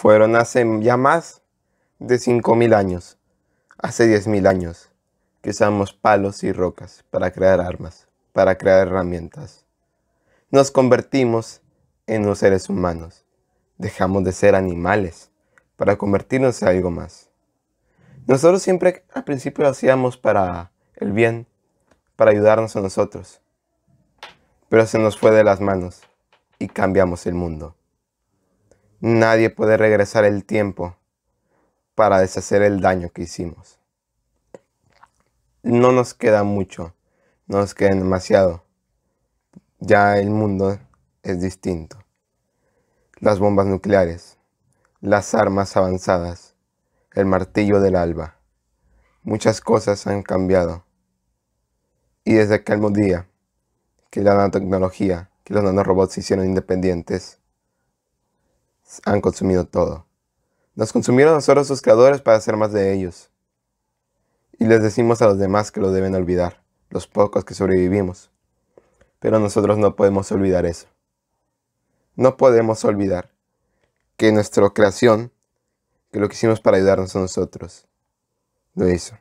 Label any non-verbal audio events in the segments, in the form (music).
fueron hace ya más de 5.000 años, hace 10.000 años, que usamos palos y rocas para crear armas, para crear herramientas. Nos convertimos en los seres humanos, dejamos de ser animales para convertirnos en algo más. Nosotros siempre al principio lo hacíamos para el bien, para ayudarnos a nosotros, pero se nos fue de las manos y cambiamos el mundo. Nadie puede regresar el tiempo para deshacer el daño que hicimos. No nos queda mucho, no nos queda demasiado. Ya el mundo es distinto. Las bombas nucleares, las armas avanzadas, el martillo del alba. Muchas cosas han cambiado. Y desde aquel día que la nanotecnología, que los nanorobots se hicieron independientes, han consumido todo. Nos consumieron nosotros sus creadores para hacer más de ellos. Y les decimos a los demás que lo deben olvidar, los pocos que sobrevivimos. Pero nosotros no podemos olvidar eso. No podemos olvidar que nuestra creación, que lo que hicimos para ayudarnos a nosotros, lo hizo.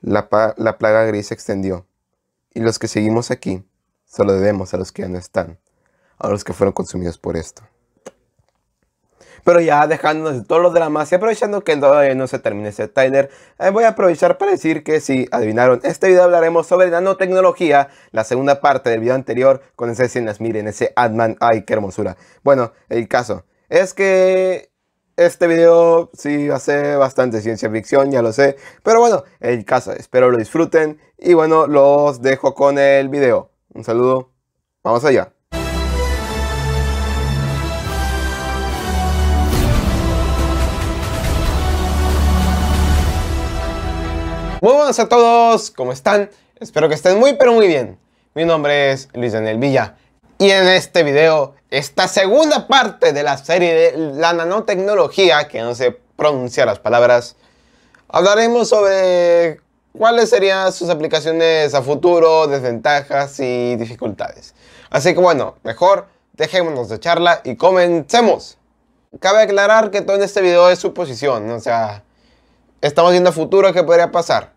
La, la plaga gris se extendió y los que seguimos aquí solo debemos a los que ya no están, a los que fueron consumidos por esto. Pero ya dejándonos de todos los dramas y aprovechando que todavía no se termine ese Tyler, eh, voy a aprovechar para decir que si adivinaron este video hablaremos sobre nanotecnología, la segunda parte del video anterior con ese escenas, miren ese Adman, ay qué hermosura. Bueno, el caso es que este video sí hace bastante ciencia ficción, ya lo sé, pero bueno, el caso, espero lo disfruten y bueno, los dejo con el video. Un saludo, vamos allá. Hola a todos, ¿cómo están? Espero que estén muy pero muy bien. Mi nombre es Luis Daniel Villa y en este video, esta segunda parte de la serie de la nanotecnología, que no sé pronunciar las palabras, hablaremos sobre cuáles serían sus aplicaciones a futuro, desventajas y dificultades. Así que bueno, mejor dejémonos de charla y comencemos. Cabe aclarar que todo en este video es suposición, o sea, estamos viendo a futuro qué podría pasar.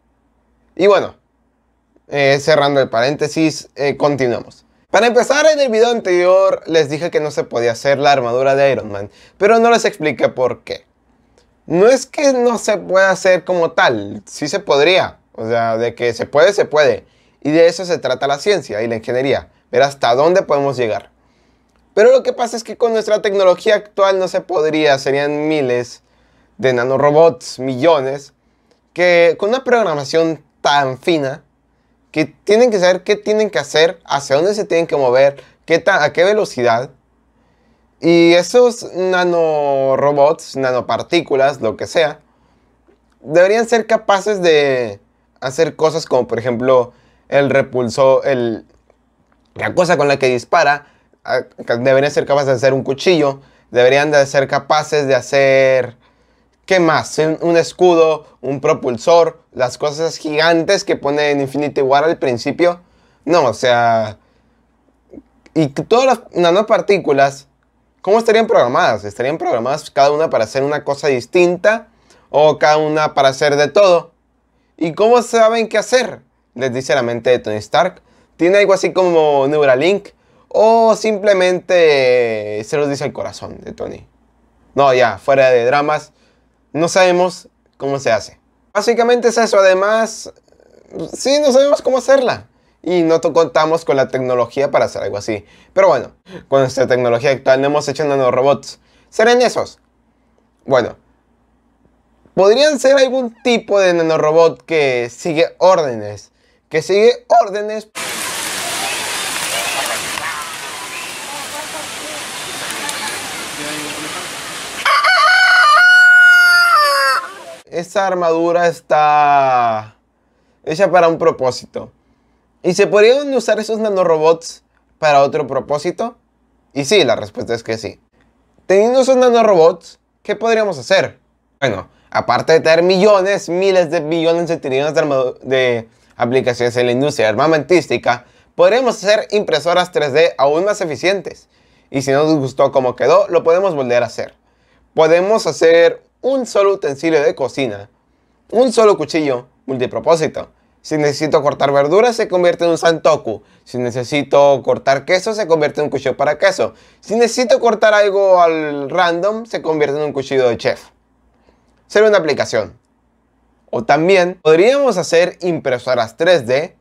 Y bueno, eh, cerrando el paréntesis, eh, continuamos. Para empezar, en el video anterior les dije que no se podía hacer la armadura de Iron Man, pero no les expliqué por qué. No es que no se pueda hacer como tal, sí se podría. O sea, de que se puede, se puede. Y de eso se trata la ciencia y la ingeniería, ver hasta dónde podemos llegar. Pero lo que pasa es que con nuestra tecnología actual no se podría, serían miles de nanorobots, millones, que con una programación tan fina que tienen que saber qué tienen que hacer, hacia dónde se tienen que mover, qué a qué velocidad. Y esos nanorobots, nanopartículas, lo que sea, deberían ser capaces de hacer cosas como, por ejemplo, el repulso, la cosa con la que dispara, ah, deberían ser capaces de hacer un cuchillo, deberían de ser capaces de hacer ¿Qué más? Un escudo, un propulsor, las cosas gigantes que pone en Infinity War al principio. No, o sea... Y todas las nanopartículas, ¿cómo estarían programadas? ¿Estarían programadas cada una para hacer una cosa distinta o cada una para hacer de todo? ¿Y cómo saben qué hacer? Les dice la mente de Tony Stark. Tiene algo así como Neuralink o simplemente se los dice el corazón de Tony. No, ya, fuera de dramas no sabemos cómo se hace. Básicamente es eso, además, sí, no sabemos cómo hacerla. Y no contamos con la tecnología para hacer algo así. Pero bueno, con nuestra tecnología actual no hemos hecho nanorobots. ¿Serán esos? Bueno, podrían ser algún tipo de nanorobot que sigue órdenes. Que sigue órdenes esa armadura está hecha para un propósito. ¿Y se podrían usar esos nanorobots para otro propósito? Y sí, la respuesta es que sí. Teniendo esos nanorobots, ¿qué podríamos hacer? Bueno, aparte de tener millones, miles de millones de de, aplicaciones en la industria armamentística, podríamos hacer impresoras 3D aún más eficientes. Y si no nos gustó cómo quedó, lo podemos volver a hacer. Podemos hacer un solo utensilio de cocina, un solo cuchillo multipropósito. Si necesito cortar verduras, se convierte en un santoku. Si necesito cortar queso, se convierte en un cuchillo para queso. Si necesito cortar algo al random, se convierte en un cuchillo de chef. Ser una aplicación. O también podríamos hacer impresoras 3D,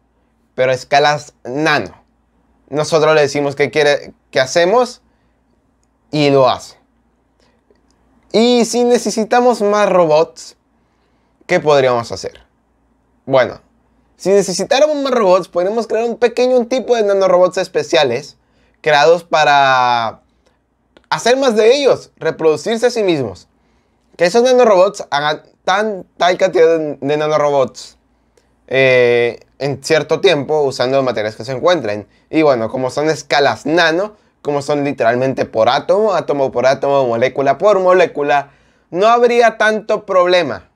pero a escalas nano. Nosotros le decimos qué quiere que hacemos y lo hace. Y si necesitamos más robots, ¿qué podríamos hacer? Bueno, si necesitáramos más robots, podemos crear un pequeño tipo de nanorobots especiales creados para hacer más de ellos, reproducirse a sí mismos. Que esos nanorobots hagan tal cantidad de, nanorobots eh, en cierto tiempo usando los materiales que se encuentren. Y bueno, como son escalas nano, como son literalmente por átomo, átomo por átomo, molécula por molécula, no habría tanto problema.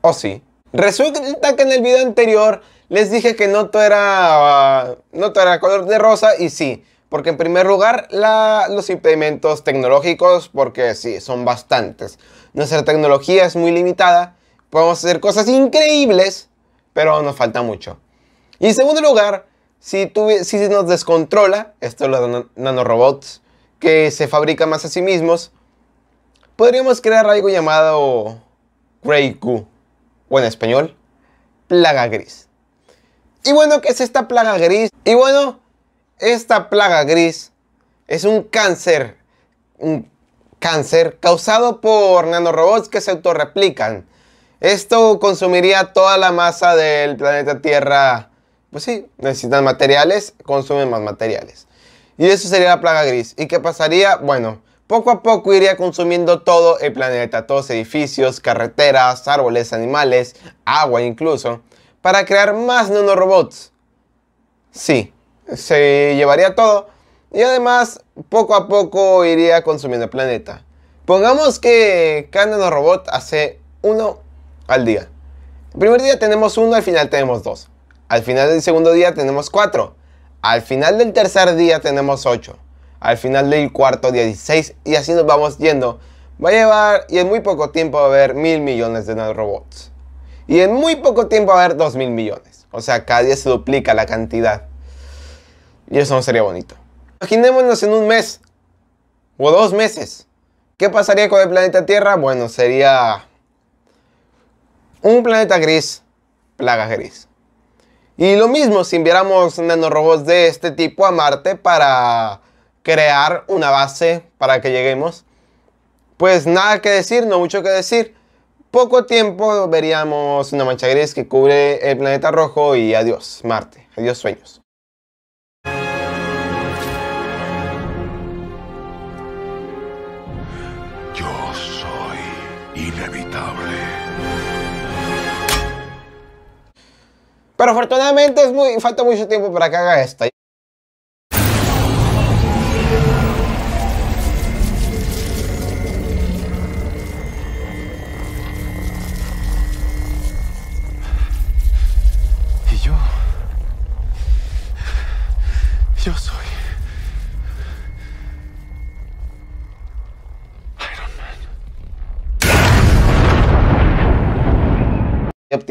¿O sí? Resulta que en el video anterior les dije que no todo era, era color de rosa y sí, porque en primer lugar los impedimentos tecnológicos, porque sí, son bastantes. Nuestra tecnología es muy limitada, podemos hacer cosas increíbles, pero nos falta mucho. Y en segundo lugar, si, nos descontrola, esto los nanorobots, que se fabrican más a sí mismos, podríamos crear algo llamado Grey o en español, plaga gris. Y bueno, ¿qué es esta plaga gris? Y bueno, esta plaga gris es un cáncer, un cáncer causado por nanorobots que se autorreplican. Esto consumiría toda la masa del planeta Tierra pues sí, necesitan materiales, consumen más materiales. Y eso sería la plaga gris. ¿Y qué pasaría? Bueno, poco a poco iría consumiendo todo el planeta, todos edificios, carreteras, árboles, animales, agua incluso, para crear más nanorobots. Sí, se llevaría todo y además poco a poco iría consumiendo el planeta. Pongamos que cada nanorobot hace uno al día. El primer día tenemos uno, al final tenemos dos. Al final del segundo día tenemos cuatro. Al final del tercer día tenemos 8. Al final del cuarto día 16. Y así nos vamos yendo. Va a llevar y en muy poco tiempo va a haber mil millones de nanorobots. Y en muy poco tiempo va a haber dos mil millones. O sea, cada día se duplica la cantidad. Y eso no sería bonito. Imaginémonos en un mes o dos meses. ¿Qué pasaría con el planeta Tierra? Bueno, sería un planeta gris, plaga gris. Y lo mismo si enviáramos nanorobots de este tipo a Marte para crear una base para que lleguemos. Pues nada que decir, no mucho que decir. Poco tiempo veríamos una mancha gris que cubre el planeta rojo y adiós, Marte. Adiós, sueños. Pero afortunadamente es muy, falta mucho tiempo para que haga esta.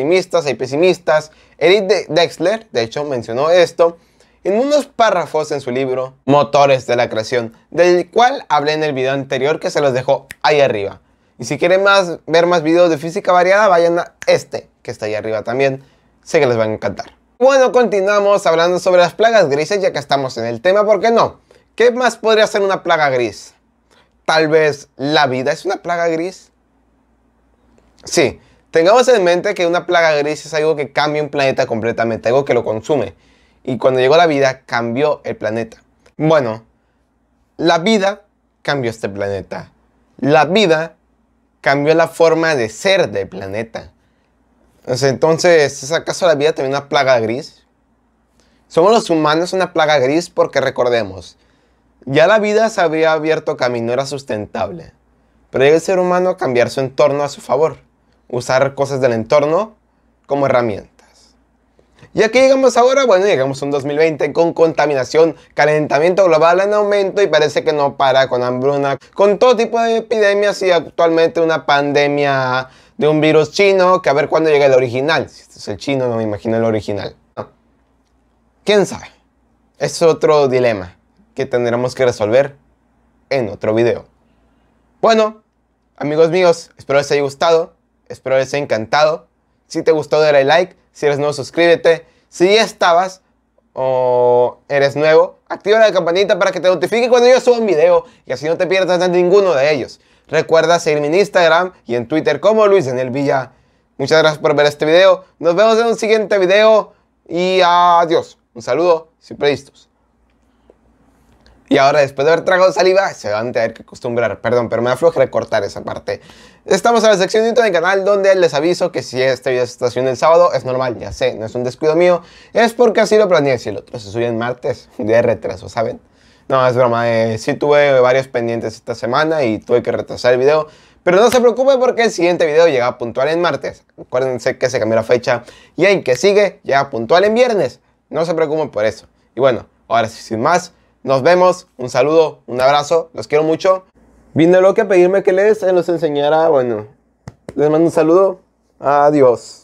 optimistas, hay pesimistas. Eric Dexler, de hecho, mencionó esto en unos párrafos en su libro Motores de la Creación, del cual hablé en el video anterior que se los dejó ahí arriba. Y si quieren más, ver más videos de física variada, vayan a este, que está ahí arriba también. Sé que les va a encantar. Bueno, continuamos hablando sobre las plagas grises, ya que estamos en el tema, ¿por qué no? ¿Qué más podría ser una plaga gris? Tal vez la vida es una plaga gris. Sí, Tengamos en mente que una plaga gris es algo que cambia un planeta completamente, algo que lo consume. Y cuando llegó la vida, cambió el planeta. Bueno, la vida cambió este planeta. La vida cambió la forma de ser del planeta. Entonces, ¿es acaso la vida también una plaga gris? Somos los humanos una plaga gris porque recordemos, ya la vida se había abierto camino, era sustentable. Pero el ser humano a cambiar su entorno a su favor usar cosas del entorno como herramientas. Y aquí llegamos ahora, bueno, llegamos a un 2020 con contaminación, calentamiento global en aumento y parece que no para con hambruna, con todo tipo de epidemias y actualmente una pandemia de un virus chino que a ver cuándo llega el original. Si este es el chino, no me imagino el original. ¿Quién sabe? Es otro dilema que tendremos que resolver en otro video. Bueno, amigos míos, espero les haya gustado. Espero les haya encantado. Si te gustó, dale like. Si eres nuevo, suscríbete. Si ya estabas o eres nuevo, activa la campanita para que te notifique cuando yo suba un video y así no te pierdas ninguno de ellos. Recuerda seguirme en Instagram y en Twitter como Luis Daniel Villa. Muchas gracias por ver este video. Nos vemos en un siguiente video y adiós. Un saludo, siempre listos. Y ahora, después de haber tragado saliva, se van a tener que acostumbrar. Perdón, pero me da recortar esa parte. Estamos en la sección de YouTube del canal donde les aviso que si este video se está subiendo el sábado, es normal, ya sé, no es un descuido mío. Es porque así lo planeé. Si el otro se sube en martes, (laughs) de retraso, ¿saben? No, es broma. Eh, sí tuve varios pendientes esta semana y tuve que retrasar el video. Pero no se preocupen porque el siguiente video llega puntual en martes. Acuérdense que se cambió la fecha. Y el que sigue llega puntual en viernes. No se preocupen por eso. Y bueno, ahora sí, sin más nos vemos, un saludo, un abrazo, los quiero mucho. Vine lo que pedirme que les, enseñara, bueno, les mando un saludo, adiós.